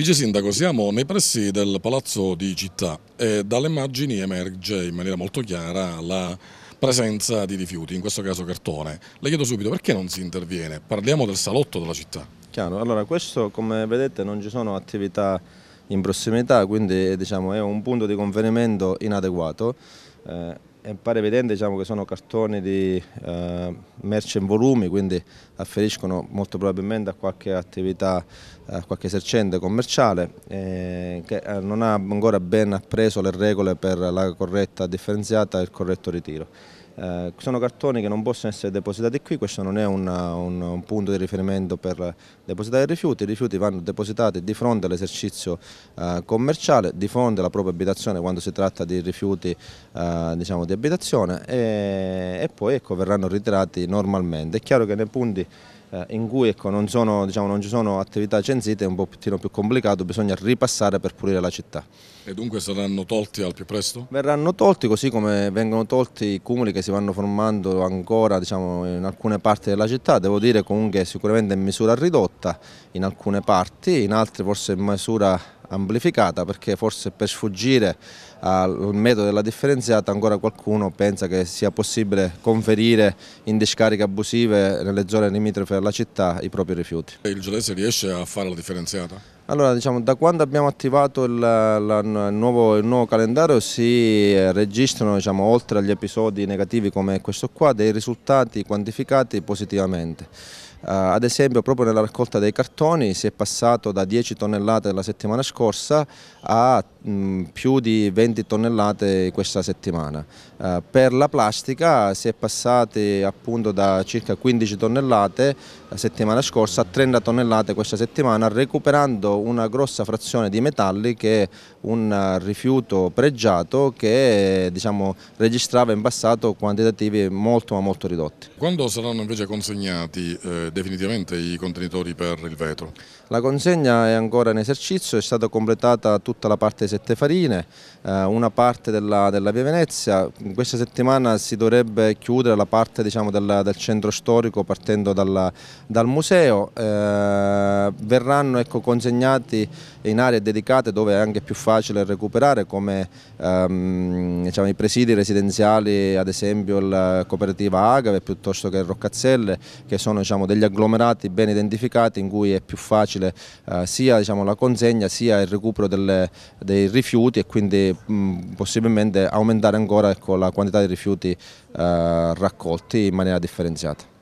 Vice Sindaco, siamo nei pressi del Palazzo di Città e dalle immagini emerge in maniera molto chiara la presenza di rifiuti, in questo caso cartone. Le chiedo subito perché non si interviene? Parliamo del salotto della città. Chiaro, allora questo come vedete non ci sono attività in prossimità, quindi diciamo, è un punto di conferimento inadeguato. Eh, pare evidente diciamo, che sono cartoni di eh, merce in volumi, quindi afferiscono molto probabilmente a qualche attività, a qualche esercente commerciale eh, che eh, non ha ancora ben appreso le regole per la corretta differenziata e il corretto ritiro. Eh, sono cartoni che non possono essere depositati qui, questo non è una, un, un, punto di riferimento per depositare i rifiuti, i rifiuti vanno depositati di fronte all'esercizio eh, commerciale, di fronte alla propria abitazione quando si tratta di rifiuti eh, diciamo, di abitazione e, e poi ecco, verranno ritirati normalmente. È chiaro che nei punti eh, in cui ecco, non, sono, diciamo, non, ci sono attività censite è un pochettino più complicato, bisogna ripassare per pulire la città. E dunque saranno tolti al più presto? Verranno tolti così come vengono tolti i cumuli che si vanno formando ancora diciamo, in alcune parti della città, devo dire comunque sicuramente in misura ridotta in alcune parti, in altre forse in misura amplificata perché forse per sfuggire al metodo della differenziata ancora qualcuno pensa che sia possibile conferire in discariche abusive nelle zone limitrofe della città i propri rifiuti. Il Giudese riesce a fare la differenziata? Allora, diciamo, da quando abbiamo attivato il, la, il, nuovo, il nuovo, calendario si eh, registrano, diciamo, oltre agli episodi negativi come questo qua, dei risultati quantificati positivamente. Eh, ad esempio proprio nella raccolta dei cartoni si è passato da 10 tonnellate la settimana scorsa a Mm, più di 20 tonnellate questa settimana. Eh, per la plastica si è passati appunto da circa 15 tonnellate la settimana scorsa a 30 tonnellate questa settimana recuperando una grossa frazione di metalli che è un eh, rifiuto pregiato che diciamo, registrava in passato quantitativi molto ma molto ridotti. Quando saranno invece consegnati eh, definitivamente i contenitori per il vetro? La consegna è ancora in esercizio, è stata completata tutta la parte Sette Farine, eh, una parte della, della, Via Venezia. In questa settimana si dovrebbe chiudere la parte diciamo, del, del, centro storico partendo dalla, dal museo. Eh, verranno ecco, consegnati in aree dedicate dove è anche più facile recuperare come ehm, diciamo, i presidi residenziali ad esempio la cooperativa Agave piuttosto che Roccazzelle che sono diciamo, degli agglomerati ben identificati in cui è più facile eh, sia diciamo, la consegna sia il recupero delle, dei rifiuti e quindi mh, mm, possibilmente aumentare ancora ecco, la quantità di rifiuti eh, raccolti in maniera differenziata.